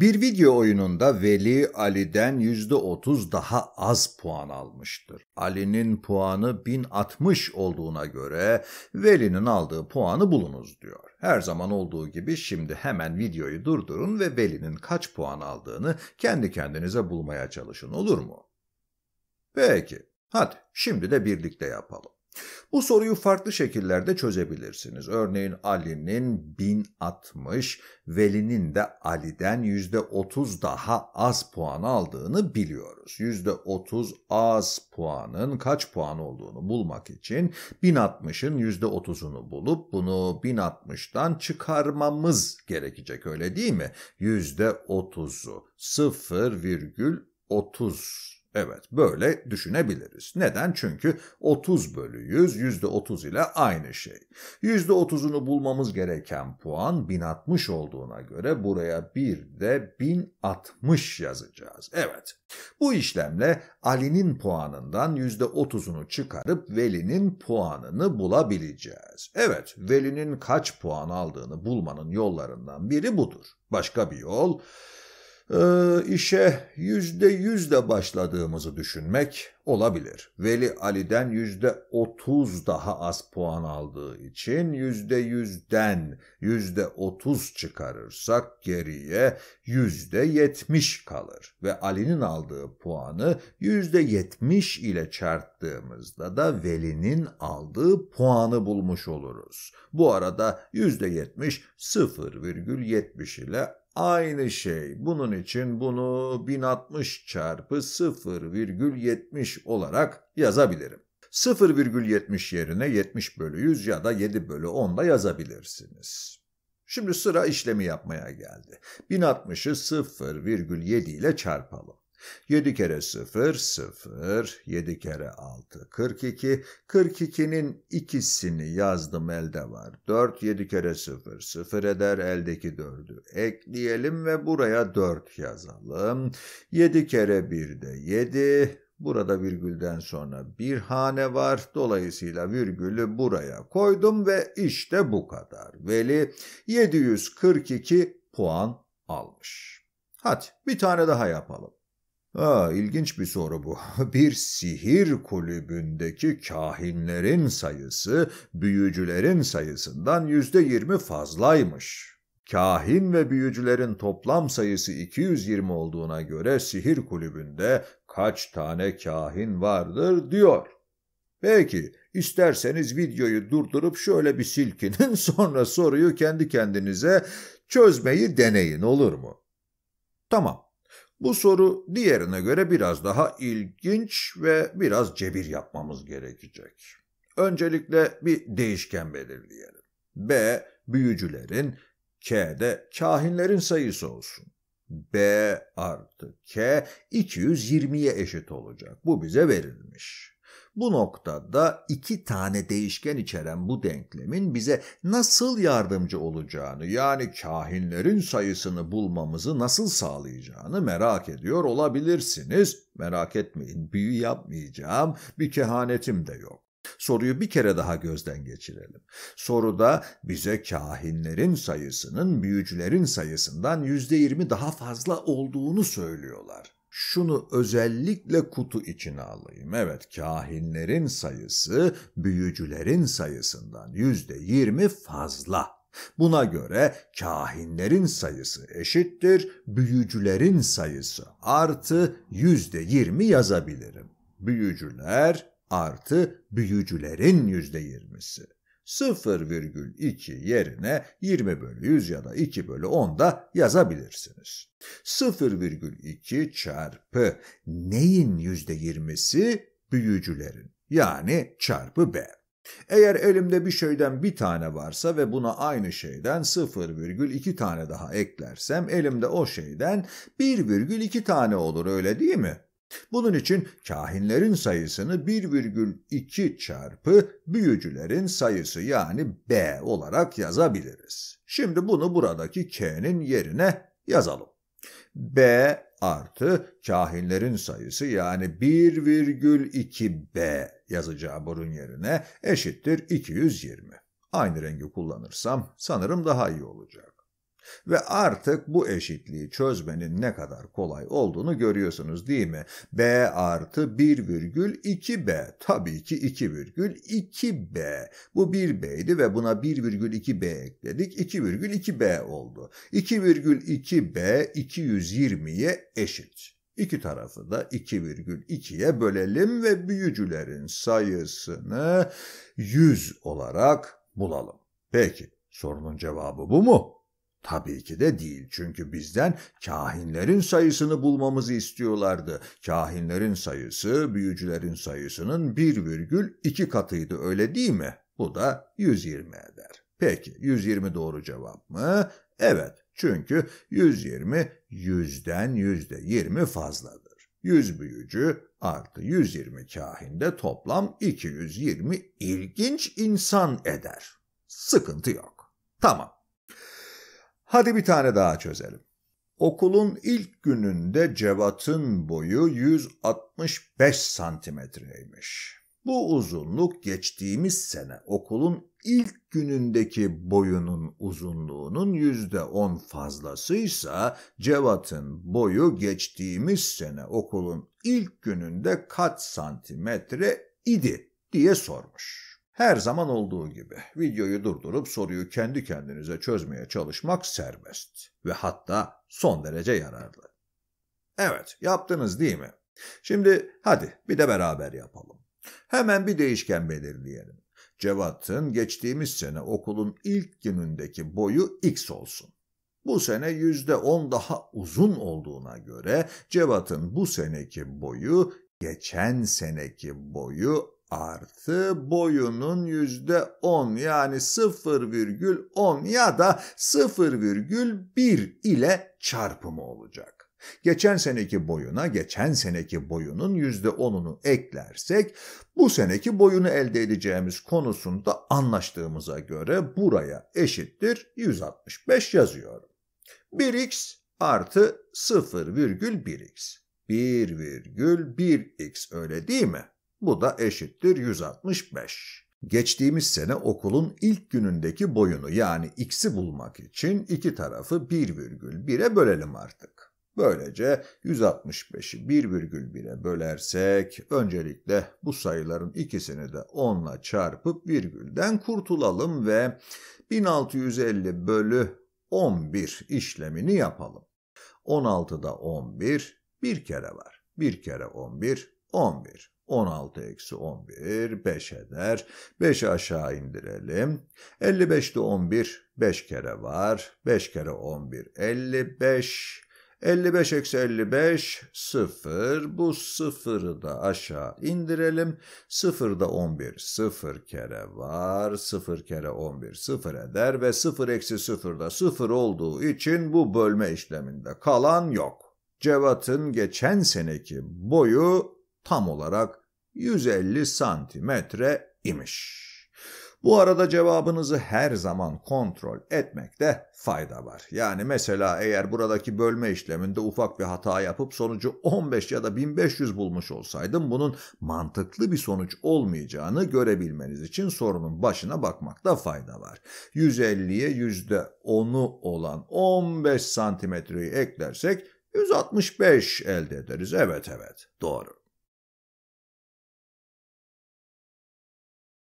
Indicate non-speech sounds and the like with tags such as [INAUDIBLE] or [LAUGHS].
Bir video oyununda Veli Ali'den %30 daha az puan almıştır. Ali'nin puanı 1060 olduğuna göre Veli'nin aldığı puanı bulunuz diyor. Her zaman olduğu gibi şimdi hemen videoyu durdurun ve Veli'nin kaç puan aldığını kendi kendinize bulmaya çalışın olur mu? Peki, hadi şimdi de birlikte yapalım. Bu soruyu farklı şekillerde çözebilirsiniz. Örneğin Ali'nin 1060, Veli'nin de Ali'den %30 daha az puan aldığını biliyoruz. %30 az puanın kaç puan olduğunu bulmak için 1060'ın %30'unu bulup bunu 1060'tan çıkarmamız gerekecek öyle değil mi? %30'u 0,30 Evet böyle düşünebiliriz. Neden? Çünkü 30 bölü 100 %30 ile aynı şey. %30'unu bulmamız gereken puan 1060 olduğuna göre buraya bir de 1060 yazacağız. Evet bu işlemle Ali'nin puanından %30'unu çıkarıp Veli'nin puanını bulabileceğiz. Evet Veli'nin kaç puan aldığını bulmanın yollarından biri budur. Başka bir yol e, işe yüzde yüzle başladığımızı düşünmek olabilir. Veli Ali'den yüzde otuz daha az puan aldığı için yüzde yüzden yüzde otuz çıkarırsak geriye yüzde yetmiş kalır. Ve Ali'nin aldığı puanı yüzde yetmiş ile çarptığımızda da Veli'nin aldığı puanı bulmuş oluruz. Bu arada yüzde yetmiş sıfır virgül yetmiş ile Aynı şey. Bunun için bunu 1060 çarpı 0,70 olarak yazabilirim. 0,70 yerine 70 bölü 100 ya da 7 bölü 10 da yazabilirsiniz. Şimdi sıra işlemi yapmaya geldi. 1060'ı 0,7 ile çarpalım. 7 kere 0, 0, 7 kere 6, 42. 42'nin ikisini yazdım elde var. 4, 7 kere 0, 0 eder eldeki 4'ü ekleyelim ve buraya 4 yazalım. 7 kere 1 de 7, Burada virgülden sonra bir hane var. Dolayısıyla virgülü buraya koydum ve işte bu kadar. Veli 742 puan almış. Hadi bir tane daha yapalım. Ha, ilginç bir soru bu. [LAUGHS] Bir sihir kulübündeki kahinlerin sayısı büyücülerin sayısından yüzde yirmi fazlaymış. Kahin ve büyücülerin toplam sayısı 220 olduğuna göre sihir kulübünde kaç tane kahin vardır diyor. Peki, isterseniz videoyu durdurup şöyle bir silkinin [LAUGHS] sonra soruyu kendi kendinize çözmeyi deneyin olur mu? Tamam. Bu soru diğerine göre biraz daha ilginç ve biraz cebir yapmamız gerekecek. Öncelikle bir değişken belirleyelim. B. Büyücülerin, K de kahinlerin sayısı olsun. B artı K 220'ye eşit olacak. Bu bize verilmiş. Bu noktada iki tane değişken içeren bu denklemin bize nasıl yardımcı olacağını yani kahinlerin sayısını bulmamızı nasıl sağlayacağını merak ediyor olabilirsiniz. Merak etmeyin büyü yapmayacağım bir kehanetim de yok. Soruyu bir kere daha gözden geçirelim. Soruda bize kahinlerin sayısının büyücülerin sayısından %20 daha fazla olduğunu söylüyorlar şunu özellikle kutu içine alayım. Evet, kahinlerin sayısı büyücülerin sayısından yüzde yirmi fazla. Buna göre kahinlerin sayısı eşittir, büyücülerin sayısı artı yüzde yirmi yazabilirim. Büyücüler artı büyücülerin yüzde yirmisi. 0,2 yerine 20 bölü 100 ya da 2 bölü 10 da yazabilirsiniz. 0,2 çarpı neyin %20'si? Büyücülerin yani çarpı B. Eğer elimde bir şeyden bir tane varsa ve buna aynı şeyden 0,2 tane daha eklersem elimde o şeyden 1,2 tane olur öyle değil mi? Bunun için kahinlerin sayısını 1,2 çarpı büyücülerin sayısı yani B olarak yazabiliriz. Şimdi bunu buradaki K'nin yerine yazalım. B artı kahinlerin sayısı yani 1,2B yazacağı burun yerine eşittir 220. Aynı rengi kullanırsam sanırım daha iyi olacak. Ve artık bu eşitliği çözmenin ne kadar kolay olduğunu görüyorsunuz değil mi? B artı 1,2B. Tabii ki 2,2B. Bu 1B'ydi ve buna 1,2B ekledik. 2,2B oldu. 2,2B 220'ye eşit. İki tarafı da 2,2'ye bölelim ve büyücülerin sayısını 100 olarak bulalım. Peki sorunun cevabı bu mu? Tabii ki de değil çünkü bizden kahinlerin sayısını bulmamızı istiyorlardı. Kahinlerin sayısı büyücülerin sayısının 1,2 katıydı öyle değil mi? Bu da 120 eder. Peki 120 doğru cevap mı? Evet çünkü 120 yüzden yüzde 20 fazladır. 100 büyücü artı 120 kahinde toplam 220 ilginç insan eder. Sıkıntı yok. Tamam. Hadi bir tane daha çözelim. Okulun ilk gününde Cevat'ın boyu 165 santimetreymiş. Bu uzunluk geçtiğimiz sene okulun ilk günündeki boyunun uzunluğunun yüzde on fazlasıysa Cevat'ın boyu geçtiğimiz sene okulun ilk gününde kaç santimetre idi diye sormuş. Her zaman olduğu gibi videoyu durdurup soruyu kendi kendinize çözmeye çalışmak serbest ve hatta son derece yararlı. Evet, yaptınız değil mi? Şimdi hadi bir de beraber yapalım. Hemen bir değişken belirleyelim. Cevat'ın geçtiğimiz sene okulun ilk günündeki boyu X olsun. Bu sene yüzde on daha uzun olduğuna göre Cevat'ın bu seneki boyu geçen seneki boyu artı boyunun yüzde 10 yani 0,10 ya da 0,1 ile çarpımı olacak. Geçen seneki boyuna geçen seneki boyunun yüzde 10'unu eklersek bu seneki boyunu elde edeceğimiz konusunda anlaştığımıza göre buraya eşittir 165 yazıyorum. 1x artı 0,1x. 1,1x öyle değil mi? Bu da eşittir 165. Geçtiğimiz sene okulun ilk günündeki boyunu yani x'i bulmak için iki tarafı 1,1'e bölelim artık. Böylece 165'i 1,1'e bölersek öncelikle bu sayıların ikisini de 10'la çarpıp virgülden kurtulalım ve 1650 bölü 11 işlemini yapalım. 16'da 11 bir kere var. Bir kere 11, 11. 16 eksi 11 5 eder. 5 aşağı indirelim. 55'te 11 5 kere var. 5 kere 11 55. 55 eksi 55 0. Bu sıfırı da aşağı indirelim. 0 da 11 0 kere var. 0 kere 11 0 eder ve 0 eksi 0 da 0 olduğu için bu bölme işleminde kalan yok. Cevat'ın geçen seneki boyu tam olarak 150 santimetre imiş. Bu arada cevabınızı her zaman kontrol etmekte fayda var. Yani mesela eğer buradaki bölme işleminde ufak bir hata yapıp sonucu 15 ya da 1500 bulmuş olsaydım bunun mantıklı bir sonuç olmayacağını görebilmeniz için sorunun başına bakmakta fayda var. 150'ye %10'u olan 15 santimetreyi eklersek 165 elde ederiz. Evet evet doğru.